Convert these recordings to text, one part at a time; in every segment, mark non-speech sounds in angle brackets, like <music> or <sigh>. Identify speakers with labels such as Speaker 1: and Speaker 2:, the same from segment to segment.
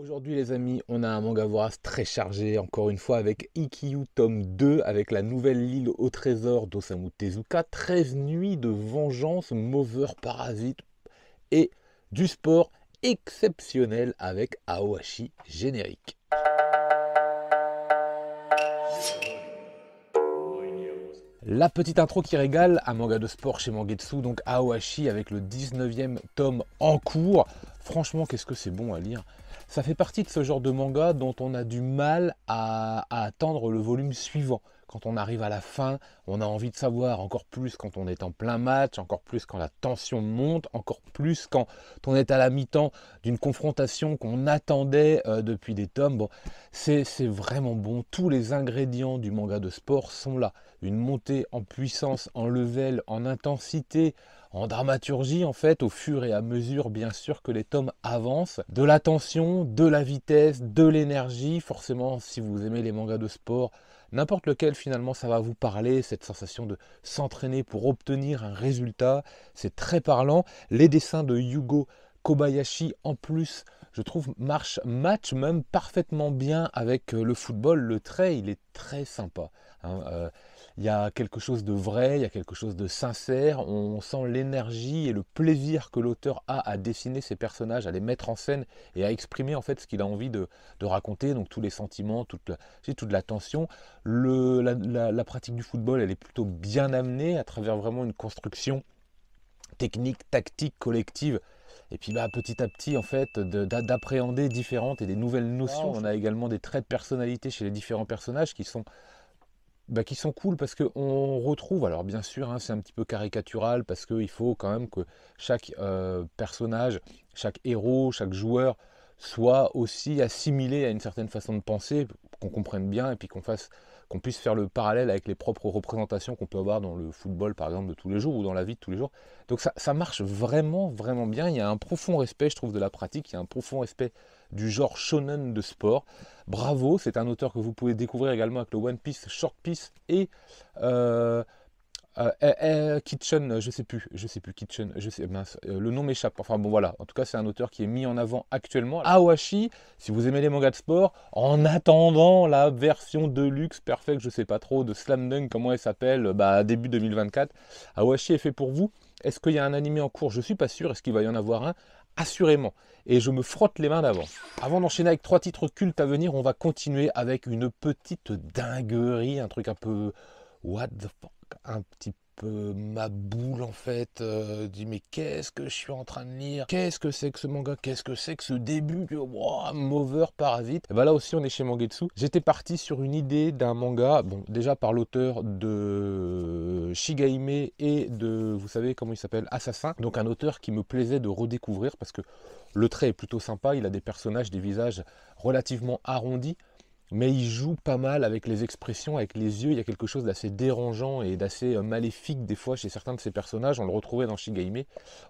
Speaker 1: Aujourd'hui les amis, on a un manga vorace très chargé, encore une fois avec Ikkyu tome 2, avec la nouvelle île au trésor d'Osamu Tezuka, 13 nuits de vengeance, Mover parasite et du sport exceptionnel avec Aoashi générique. La petite intro qui régale, un manga de sport chez Mangetsu, donc Aowashi, avec le 19e tome en cours. Franchement, qu'est-ce que c'est bon à lire ça fait partie de ce genre de manga dont on a du mal à, attendre le volume suivant. Quand on arrive à la fin, on a envie de savoir encore plus quand on est en plein match, encore plus quand la tension monte, encore plus quand on est à la mi-temps d'une confrontation qu'on attendait euh, depuis des tomes. Bon, c'est vraiment bon. Tous les ingrédients du manga de sport sont là. Une montée en puissance, en level, en intensité, en dramaturgie en fait au fur et à mesure bien sûr que les tomes avancent. De l'attention, de la vitesse, de l'énergie. Forcément si vous aimez les mangas de sport, n'importe lequel finalement ça va vous parler, cette sensation de s'entraîner pour obtenir un résultat, c'est très parlant. Les dessins de Yugo Kobayashi en plus je trouve marche match même parfaitement bien avec euh, le football. Le trait, il est très sympa. Hein, euh, il y a quelque chose de vrai, il y a quelque chose de sincère, on sent l'énergie et le plaisir que l'auteur a à dessiner ses personnages, à les mettre en scène et à exprimer en fait ce qu'il a envie de, raconter, donc tous les sentiments, toute la, toute la tension. la, pratique du football, elle est plutôt bien amenée à travers vraiment une construction technique, tactique, collective. Et puis bah, petit à petit, en fait, d'appréhender différentes et des nouvelles notions. On a également des traits de personnalité chez les différents personnages qui sont bah, qui sont cool parce qu'on retrouve, alors bien sûr, hein, c'est un petit peu caricatural parce qu'il faut quand même que chaque euh, personnage, chaque héros, chaque joueur soit aussi assimilé à une certaine façon de penser, qu'on comprenne bien et puis qu'on fasse qu'on puisse faire le parallèle avec les propres représentations qu'on peut avoir dans le football, par exemple, de tous les jours ou dans la vie de tous les jours. Donc ça, ça marche vraiment, vraiment bien. Il y a un profond respect, je trouve, de la pratique. Il y a un profond respect du genre shonen de sport. Bravo, c'est un auteur que vous pouvez découvrir également avec le One Piece, Short Piece et euh, euh, eh, eh, Kitchen, je sais plus, je sais plus, Kitchen, je sais, euh, le nom m'échappe. Enfin bon voilà, en tout cas c'est un auteur qui est mis en avant actuellement. Awashi, si vous aimez les mangas de sport, en attendant la version de luxe perfecte, je sais pas trop, de Slam Dunk, comment elle s'appelle, euh, bah, début 2024, Awashi est fait pour vous. Est-ce qu'il y a un animé en cours Je suis pas sûr. Est-ce qu'il va y en avoir un assurément. Et je me frotte les mains d'avant. Avant, d'enchaîner avec trois titres cultes à venir, on va continuer avec une petite dinguerie, un truc un peu what the fuck un petit peu ma boule en fait, euh, dit mais qu'est-ce que je suis en train de lire Qu'est-ce que c'est que ce manga Qu'est-ce que c'est que ce début Mover Parasite, bah là aussi on est chez Mangetsu. J'étais parti sur une idée d'un manga, bon déjà par l'auteur de Shigaime et de, vous savez comment il s'appelle, Assassin. Donc un auteur qui me plaisait de redécouvrir parce que le trait est plutôt sympa, il a des personnages, des visages relativement arrondis mais il joue pas mal avec les expressions, avec les yeux. Il y a quelque chose d'assez dérangeant et d'assez euh, maléfique des fois chez certains de ces personnages. On le retrouvait dans Shigaime,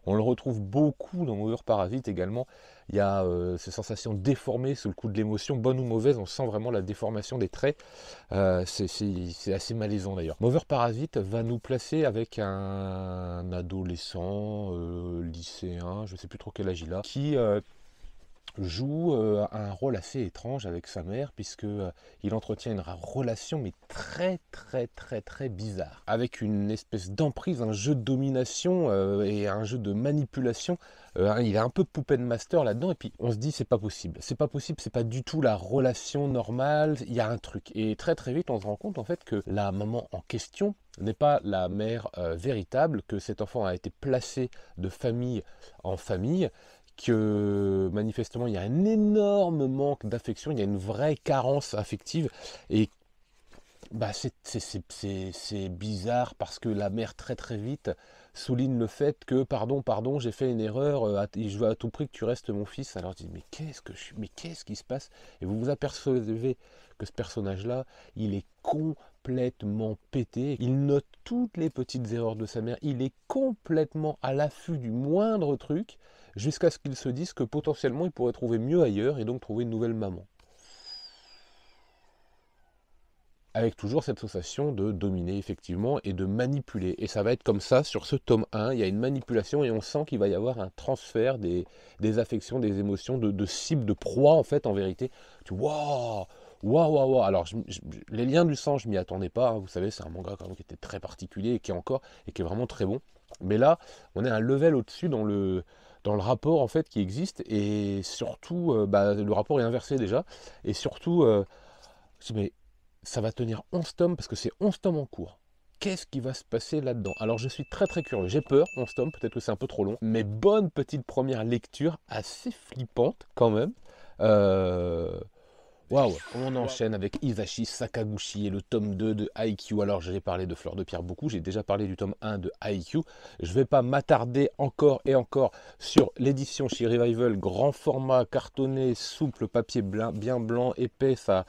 Speaker 1: on le retrouve beaucoup dans Mover Parasite également. Il y a euh, ces sensations déformées sous le coup de l'émotion, bonne ou mauvaise, on sent vraiment la déformation des traits. Euh, c'est assez malaisant d'ailleurs. Mover Parasite va nous placer avec un adolescent, lycéen, je ne sais plus trop quel âge il a, qui joue euh, un rôle assez étrange avec sa mère puisque euh, il entretient une relation mais très très très très bizarre avec une espèce d'emprise, un jeu de domination euh, et un jeu de manipulation. Hein, il est un peu poupée de master là-dedans et puis on se dit c'est pas possible, c'est pas possible, c'est pas du tout la relation normale, il y a un truc et très très vite on se rend compte en fait que la maman en question n'est pas la mère véritable, que cet enfant a été placé de famille en famille, que manifestement il y a un énorme manque d'affection, il y a une vraie carence affective et bah, c'est bizarre parce que la mère très très vite souligne le fait que pardon pardon j'ai fait une erreur euh, je veux à tout prix que tu restes mon fils alors je dis mais qu'est-ce que je, mais qu'est-ce qui se passe et vous vous apercevez que ce personnage là il est complètement pété il note toutes les petites erreurs de sa mère il est complètement à l'affût du moindre truc jusqu'à ce qu'ils se disent que potentiellement ils pourraient trouver mieux ailleurs et donc trouver une nouvelle maman. Avec toujours cette sensation de dominer effectivement et de manipuler. Et ça va être comme ça sur ce tome 1, il y a une manipulation et on sent qu'il va y avoir un transfert des, affections, des émotions, de, cibles, de proie en fait en vérité. Tu waouh Waouh, waouh, Alors, les liens du sang, je m'y attendais pas. Hein. Vous savez, c'est un manga quand même qui était très particulier et qui est encore, et qui est vraiment très bon. Mais là, on est à un level au-dessus dans le, le rapport en fait qui existe et surtout euh, bah, le rapport est inversé déjà et surtout euh, mais ça va tenir 11 tomes parce que c'est 11 tomes en cours. Qu'est-ce qui va se passer là-dedans Alors je suis très très curieux, j'ai peur, 11 tomes, peut-être que c'est un peu trop long, mais bonne petite première lecture, assez flippante quand même. Euh, Waouh On enchaîne avec Isashi Sakaguchi et le tome 2 de IQ. Alors j'ai parlé de Fleur de Pierre beaucoup, j'ai déjà parlé du tome 1 de IQ. Je ne vais pas m'attarder encore et encore sur l'édition chez Revival, grand format, cartonné, souple, papier blanc, bien blanc, épais, ça,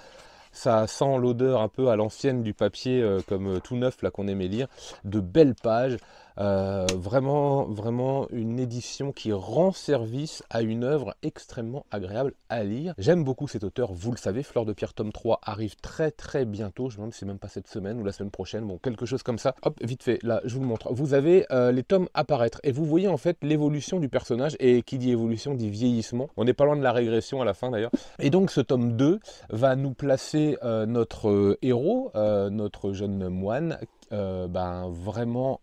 Speaker 1: sent l'odeur un peu à l'ancienne du papier euh, comme euh, tout neuf là qu'on aimait lire. De belles pages. Euh, vraiment, vraiment une édition qui rend service à une œuvre extrêmement agréable à lire. J'aime beaucoup cet auteur, vous le savez, Fleur de Pierre tome 3 arrive très très bientôt, je me demande si c'est même pas cette semaine ou la semaine prochaine, bon quelque chose comme ça. Hop, vite fait, là je vous le montre. Vous avez euh, les tomes apparaître et vous voyez en fait l'évolution du personnage et qui dit évolution dit vieillissement. On n'est pas loin de la régression à la fin d'ailleurs. Et donc ce tome 2 va nous placer euh, notre héros, notre jeune moine ben, vraiment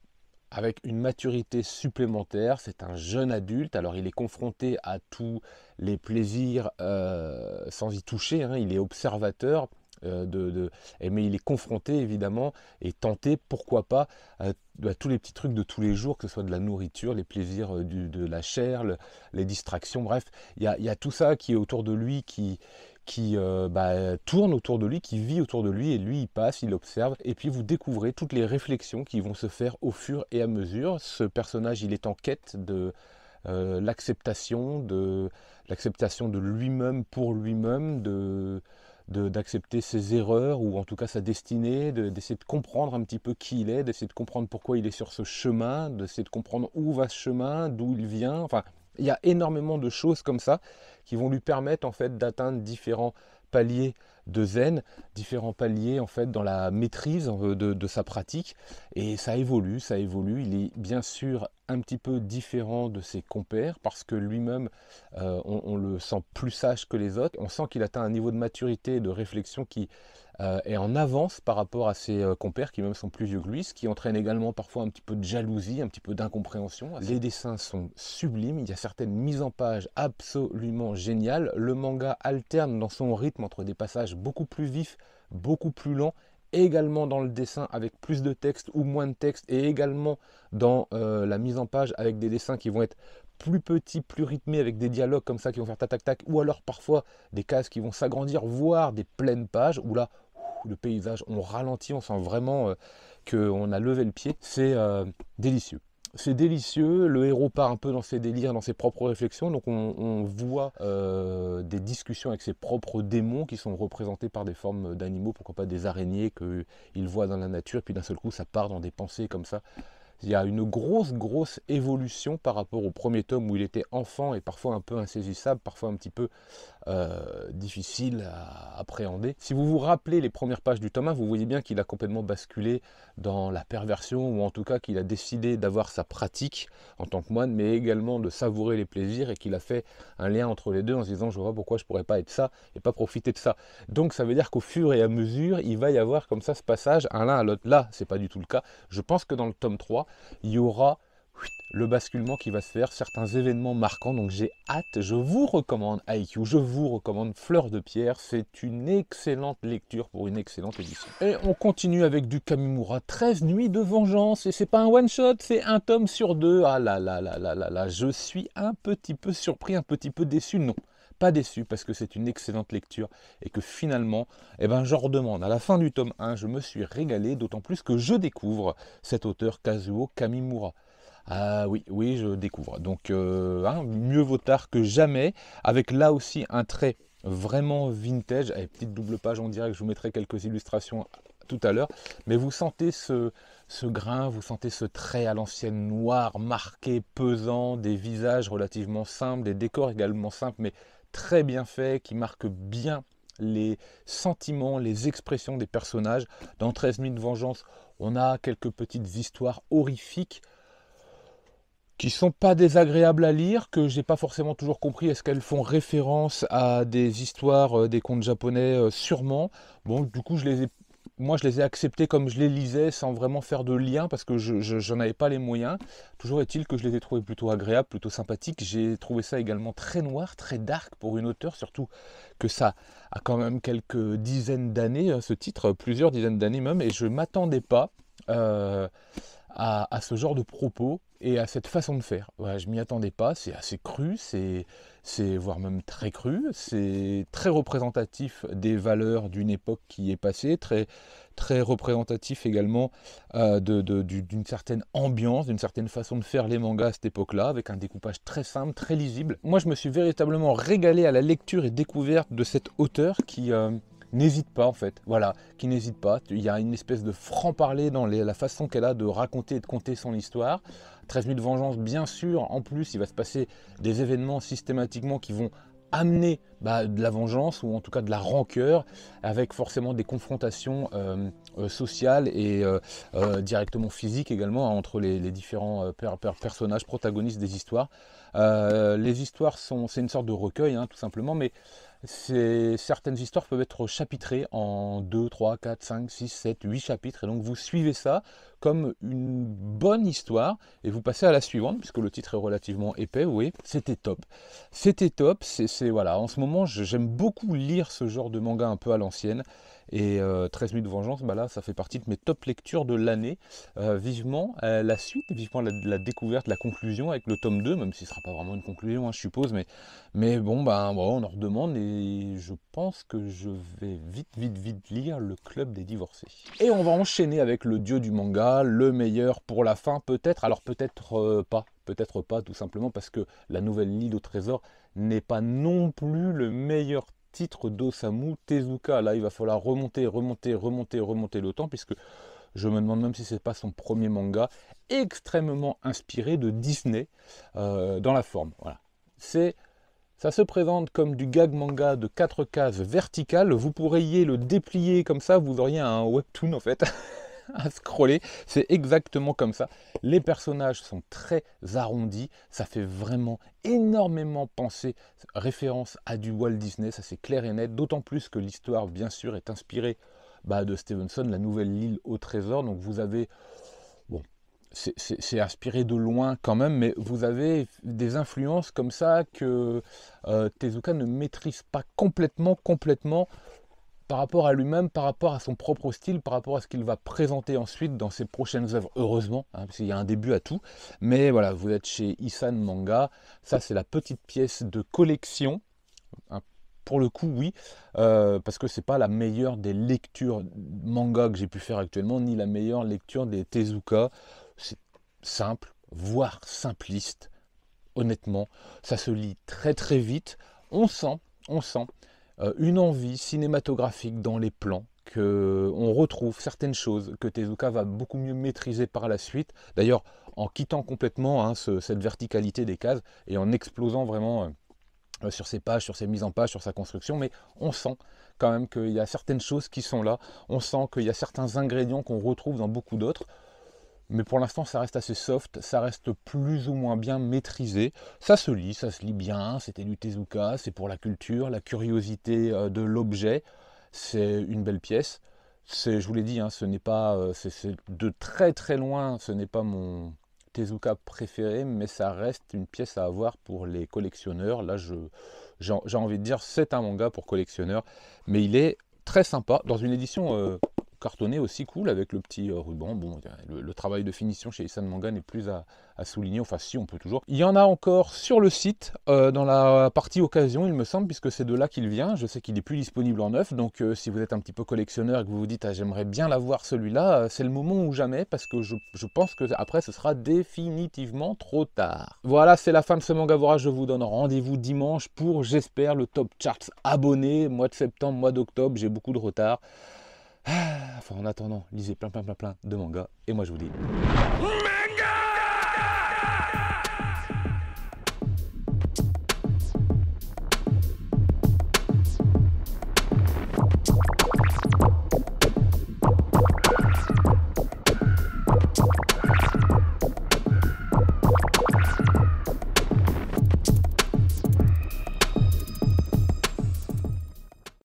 Speaker 1: avec une maturité supplémentaire. C'est un jeune adulte, alors il est confronté à tous les plaisirs euh, sans y toucher, hein. il est observateur. Euh, de, mais il est confronté évidemment et tenté, pourquoi pas, à, bah, tous les petits trucs de tous les jours, que ce soit de la nourriture, les plaisirs euh, de la chair, les distractions, bref, il il y a tout ça qui est autour de lui qui, qui euh, bah, tourne autour de lui, qui vit autour de lui, et lui il passe, il observe, et puis vous découvrez toutes les réflexions qui vont se faire au fur et à mesure. Ce personnage il est en quête de euh, l'acceptation, de l'acceptation de lui-même pour lui-même, de d'accepter ses erreurs ou en tout cas sa destinée, d'essayer de, comprendre un petit peu qui il est, d'essayer de comprendre pourquoi il est sur ce chemin, d'essayer de comprendre où va ce chemin, d'où il vient. Enfin, il y a énormément de choses comme ça qui vont lui permettre en fait d'atteindre différents paliers de zen différents paliers en fait dans la maîtrise euh, de, sa pratique et ça évolue, ça évolue. Il est bien sûr un petit peu différent de ses compères parce que lui-même euh, on, le sent plus sage que les autres. On sent qu'il atteint un niveau de maturité de réflexion qui euh, est en avance par rapport à ses compères qui même sont plus vieux que lui, ce qui entraîne également parfois un petit peu de jalousie, un petit peu d'incompréhension. Ah, les dessins sont sublimes, il y a certaines mises en page absolument géniales. Le manga alterne dans son rythme entre des passages beaucoup plus vifs beaucoup plus lent, également dans le dessin avec plus de texte ou moins de texte, et également dans euh, la mise en page avec des dessins qui vont être plus petits, plus rythmés, avec des dialogues comme ça qui vont faire tac-tac-tac, ou alors parfois des cases qui vont s'agrandir, voire des pleines pages, où là, le paysage, on ralentit, on sent vraiment euh, qu'on a levé le pied, c'est euh, délicieux. C'est délicieux, le héros part un peu dans ses délires, dans ses propres réflexions, donc on, voit euh, des discussions avec ses propres démons qui sont représentés par des formes d'animaux, pourquoi pas des araignées qu'il voit dans la nature, puis d'un seul coup ça part dans des pensées comme ça il y a une grosse, grosse évolution par rapport au premier tome où il était enfant et parfois un peu insaisissable, parfois un petit peu euh, difficile à appréhender. Si vous vous rappelez les premières pages du tome 1, vous voyez bien qu'il a complètement basculé dans la perversion ou en tout cas qu'il a décidé d'avoir sa pratique en tant que moine, mais également de savourer les plaisirs et qu'il a fait un lien entre les deux en se disant je vois pourquoi je pourrais pas être ça et pas profiter de ça. Donc ça veut dire qu'au fur et à mesure, il va y avoir comme ça ce passage un l'un à l'autre. Là, c'est pas du tout le cas. Je pense que dans le tome 3, il y aura le basculement qui va se faire, certains événements marquants. Donc j'ai hâte, je vous recommande IQ, je vous recommande Fleur de Pierre. C'est une excellente lecture pour une excellente édition. Et on continue avec du Kamimura, 13 nuits de vengeance. Et c'est pas un one-shot, c'est un tome sur deux. Ah là là là là là là, je suis un petit peu surpris, un petit peu déçu. Non, pas déçu parce que c'est une excellente lecture et que finalement, eh ben, j'en redemande. À la fin du tome 1, je me suis régalé, d'autant plus que je découvre cet auteur Kazuo Kamimura. Ah oui, oui, je découvre. Donc, euh, hein, mieux vaut tard que jamais, avec là aussi un trait vraiment vintage, avec petite double page on dirait que je vous mettrai quelques illustrations tout à l'heure, mais vous sentez ce, ce grain, vous sentez ce trait à l'ancienne noir, marqué, pesant, des visages relativement simples, des décors également simples, mais très bien fait, qui marque bien les sentiments, les expressions des personnages. Dans 13 000 vengeance, on a quelques petites histoires horrifiques qui sont pas désagréables à lire, que j'ai pas forcément toujours compris. Est-ce qu'elles font référence à des histoires euh, des contes japonais euh, Sûrement. Bon, du coup, je les ai moi, je les ai acceptés comme je les lisais sans vraiment faire de lien parce que je n'en avais pas les moyens. Toujours est-il que je les ai trouvés plutôt agréables, plutôt sympathiques. J'ai trouvé ça également très noir, très dark pour une auteure, surtout que ça a quand même quelques dizaines d'années, euh, ce titre, plusieurs dizaines d'années même, et je ne m'attendais pas. Euh, à, ce genre de propos et à cette façon de faire. Voilà, je m'y attendais pas, c'est assez cru, c'est, c'est voire même très cru, c'est très représentatif des valeurs d'une époque qui est passée, très, très représentatif également euh, de, d'une certaine ambiance, d'une certaine façon de faire les mangas à cette époque-là, avec un découpage très simple, très lisible. Moi, je me suis véritablement régalé à la lecture et découverte de cet auteur qui... Euh, n'hésite pas en fait, voilà, qui n'hésite pas. Il y a une espèce de franc-parler dans la façon qu'elle a de raconter et de conter son histoire. 13 de vengeance bien sûr, en plus, il va se passer des événements systématiquement qui vont amener bah, de la vengeance ou en tout cas de la rancœur avec forcément des confrontations euh, euh, sociales et euh, directement physiques également hein, entre les, différents personnages protagonistes des histoires. les histoires sont, c'est une sorte de recueil hein, tout simplement, mais certaines histoires peuvent être chapitrées en 2, 3, 4, 5, 6, 7, 8 chapitres. Et donc vous suivez ça comme une bonne histoire et vous passez à la suivante, puisque le titre est relativement épais, oui, c'était top. C'était top, c'est voilà. En ce moment, j'aime beaucoup lire ce genre de manga un peu à l'ancienne. Et 13 euh, minutes de vengeance, bah là, ça fait partie de mes top lectures de l'année. Euh, vivement euh, la suite, vivement la, découverte, la conclusion avec le tome 2, même si ce ne sera pas vraiment une conclusion, hein, je suppose. Mais, mais bon, bah, bah, on en redemande et je pense que je vais vite, vite, vite lire Le Club des Divorcés. Et on va enchaîner avec le dieu du manga, le meilleur pour la fin, peut-être. Alors peut-être pas, peut-être pas, tout simplement parce que La Nouvelle Île au Trésor n'est pas non plus le meilleur titre d'Osamu Tezuka. Là, il va falloir remonter, remonter, remonter, remonter le temps, puisque je me demande même si c'est pas son premier manga, extrêmement inspiré de Disney euh, dans la forme. Voilà. C'est ça se présente comme du gag manga de 4 cases verticales. Vous pourriez le déplier comme ça, vous auriez un webtoon en fait. <laughs> <laughs> à scroller. C'est exactement comme ça. Les personnages sont très arrondis. Ça fait vraiment énormément penser, référence à du Walt Disney. Ça c'est clair et net. D'autant plus que l'histoire, bien sûr, est inspirée bah, de Stevenson, la nouvelle île au trésor. Donc vous avez bon, c'est inspiré de loin quand même, mais vous avez des influences comme ça que euh, Tezuka ne maîtrise pas complètement, complètement par rapport à lui-même, par rapport à son propre style, par rapport à ce qu'il va présenter ensuite dans ses prochaines œuvres, heureusement, hein, parce qu'il y a un début à tout. Mais voilà, vous êtes chez Isan Manga, ça c'est la petite pièce de collection. Hein, pour le coup, oui, euh, parce que c'est pas la meilleure des lectures manga que j'ai pu faire actuellement, ni la meilleure lecture des Tezuka. C'est simple, voire simpliste. Honnêtement, ça se lit très très vite. On sent, on sent euh, une envie cinématographique dans les plans qu'on euh, retrouve certaines choses que Tezuka va beaucoup mieux maîtriser par la suite. D'ailleurs, en quittant complètement hein, cette verticalité des cases et en explosant vraiment euh, sur ses pages, sur ses mises en page, sur sa construction. Mais on sent quand même qu'il y a certaines choses qui sont là. On sent qu'il y a certains ingrédients qu'on retrouve dans beaucoup d'autres mais pour l'instant ça reste assez soft, ça reste plus ou moins bien maîtrisé, ça se lit, ça se lit bien, c'était du Tezuka, c'est pour la culture, la curiosité euh, de l'objet, c'est une belle pièce. je vous l'ai dit, hein, ce n'est pas, euh, c'est, de très très loin, ce n'est pas mon Tezuka préféré, mais ça reste une pièce à avoir pour les collectionneurs. Là, j'ai, envie de dire, c'est un manga pour collectionneurs, mais il est très sympa dans une édition euh, cartonné aussi cool avec le petit euh, ruban. Bon, le, travail de finition chez Isan Manga n'est plus à, souligner. Enfin, si, on peut toujours. Il y en a encore sur le site, euh, dans la partie occasion, il me semble, puisque c'est de là qu'il vient. Je sais qu'il n'est plus disponible en neuf. Donc, euh, si vous êtes un petit peu collectionneur et que vous vous dites, ah, j'aimerais bien l'avoir celui-là, c'est le moment ou jamais, parce que je, pense que après, ce sera définitivement trop tard. Voilà, c'est la fin de ce manga voir Je vous donne rendez-vous dimanche pour, j'espère, le top charts abonné. Mois de septembre, mois d'octobre, j'ai beaucoup de retard. Ah, enfin, en attendant, lisez plein, plein, plein, plein de mangas. Et moi, je vous dis.